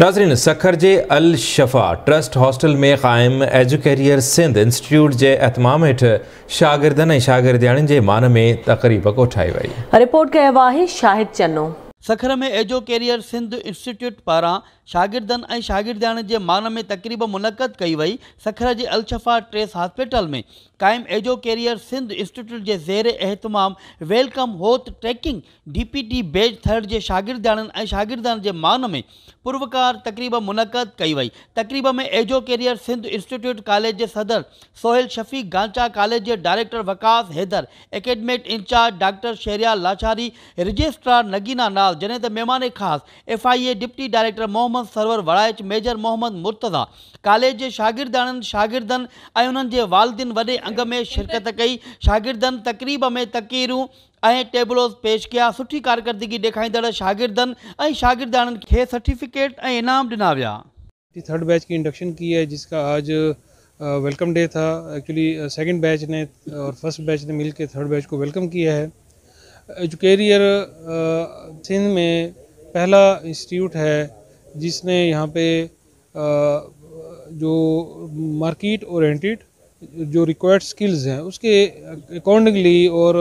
नाज़रीन सखर जे Al Shifa trust hostel में क़ाइमु एजुकेरियर सिंध इंस्टिट्यूट जे एतमाम हेठि शागिर्दनि ऐं शागिर्दारनि जे मान में तक़रीब कोठाई वई रिपोर्ट कयो आहे शाहिद चनो सखर में एजो कैरियर सिंध इंस्टिट्यूट पारा शागिर्दन ए शागिर्दयाणे के मान में तक़रीब मुनद कई वई सखर के अलशफ़ा ट्रेस हॉस्पिटल में कायम एजो कैरियर सिंध इंस्टिट्यूट के ज़ेर अहतमाम वेलकम होत ट्रैकिंग D P T batch third के शागिर्दान शागिर्दान के मान में पुर्वकार तक़रीब मुनद कई वई तक़रीब में एजो कैरियर सिंध इंस्टिट्यूट कॉलेज के सदर सोहेल शफ़ी गांचा कॉलेज के director Waqas Haider academic incharge doctor शेरिया लाछारी रजिस्ट्रार नगीना नाल खास जने ते मेहमान खास F I A deputy director Mohammad Sarwar Waraich major Mohammad કાલેજ कॉलेज के शागिर्दान शागिर्दन उन्होंने वालदिन वे अंग में शिरकत कई शागिर्दन तक़रीब में तकीरू ए टेबलोस पेश किया सुठी कारकर्दगी ॾेखारींदड़ शागिर्दन ऐं शागिर्दाननि खे सर्टिफिकेट ऐं इनाम दिना विया थर्ड बैच की इंडक्शन की है जिसका आज वेलकम डे था एक्चुअली सेकंड बैच ने और फर्स्ट बैच ने मिलके थर्ड बैच को वेलकम किया है एजुकेरियर सिंध में पहला इंस्टीट्यूट है जिसने यहाँ पे जो मार्केट ओरिएंटेड जो रिक्वायर्ड स्किल्स हैं उसके अकॉर्डिंगली और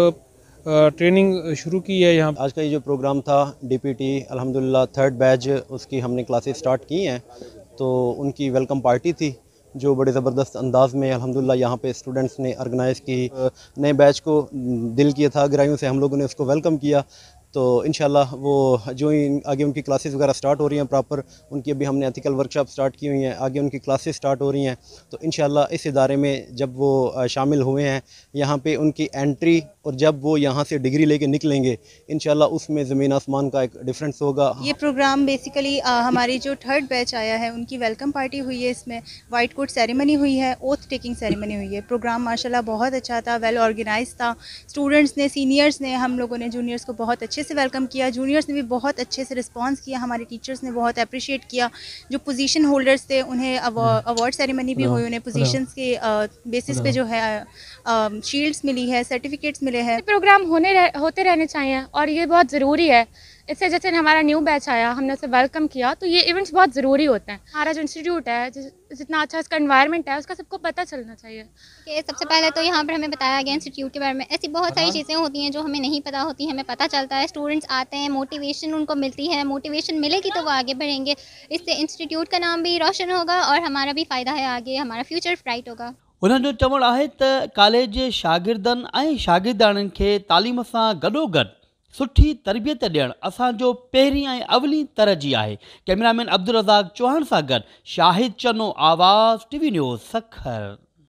ट्रेनिंग शुरू की है यहाँ आज का ये जो प्रोग्राम था डीपीटी अल्हम्दुलिल्लाह थर्ड बैच उसकी हमने क्लासेस स्टार्ट की हैं तो उनकी वेलकम पार्टी थी जो बड़े ज़बरदस्त अंदाज में अल्हम्दुलिल्लाह यहाँ पे स्टूडेंट्स ने ऑर्गेनाइज़ की नए बैच को दिल किया था ग्राहियों से हम लोगों ने उसको वेलकम किया तो इन वो जो ही आगे उनकी क्लासेस वगैरह स्टार्ट हो रही हैं प्रॉपर उनकी अभी हमने एथिकल वर्कशॉप स्टार्ट की हुई हैं आगे उनकी क्लासेस स्टार्ट हो रही हैं तो इन इस इदारे में जब वो शामिल हुए हैं यहाँ पर उनकी एंट्री और जब वो यहाँ से डिग्री लेके निकलेंगे इन उसमें ज़मीन आसमान का एक डिफरेंस होगा ये प्रोग्राम बेसिकली हमारी जो थर्ड बैच आया है उनकी वेलकम पार्टी हुई है इसमें वाइट कोट सेरेमनी हुई है ओथ टेकिंग सेरेमनी हुई है प्रोग्राम माशाल्लाह बहुत अच्छा था वेल ऑर्गेनाइज था स्टूडेंट्स ने सीनियर्स ने हम लोगों ने जूनियर्स को बहुत अच्छे से वेलकम किया जूनियर्स ने भी बहुत अच्छे से रिस्पॉन्स किया हमारे टीचर्स ने बहुत अप्रिशिएट किया जो पोजीशन होल्डर्स थे उन्हें अवार्ड हम्म। सेरेमनी भी हुई उन्हें पोजीशंस के बेसिस पे जो है शील्ड्स मिली है सर्टिफिकेट्स मिले हैं प्रोग्राम होने रह, होते रहने चाहिए और ये बहुत ज़रूरी है इससे जैसे हमारा न्यू बैच आया हमने उसे वेलकम किया तो ये इवेंट्स बहुत ज़रूरी होते हैं हमारा जो इंस्टीट्यूट है जितना अच्छा इसका इन्वायरमेंट है उसका सबको पता चलना चाहिए okay, सबसे पहले तो यहाँ पर हमें बताया गया इंस्टीट्यूट के बारे में ऐसी बहुत सारी चीज़ें होती हैं जो हमें नहीं पता होती हमें पता चलता है स्टूडेंट्स आते हैं मोटिवेशन उनको मिलती है मोटिवेशन मिलेगी तो वो आगे बढ़ेंगे इससे इंस्टीट्यूट का नाम भी रोशन होगा और हमारा भी फ़ायदा है आगे हमारा फ्यूचर फ्राइट होगा उन्होंने चवण है कॉलेज शागिर्दन ऐं के तलीम से गडोग गड़। सुठी तरबियत ॾियणु असांजो पहिरीं ऐं अवली तर जी आहे कैमरामैन अब्दुल रज़ाक़ चौहाण सां गॾु शाहिद चनो आवाज़ टी वी न्यूज़ सखर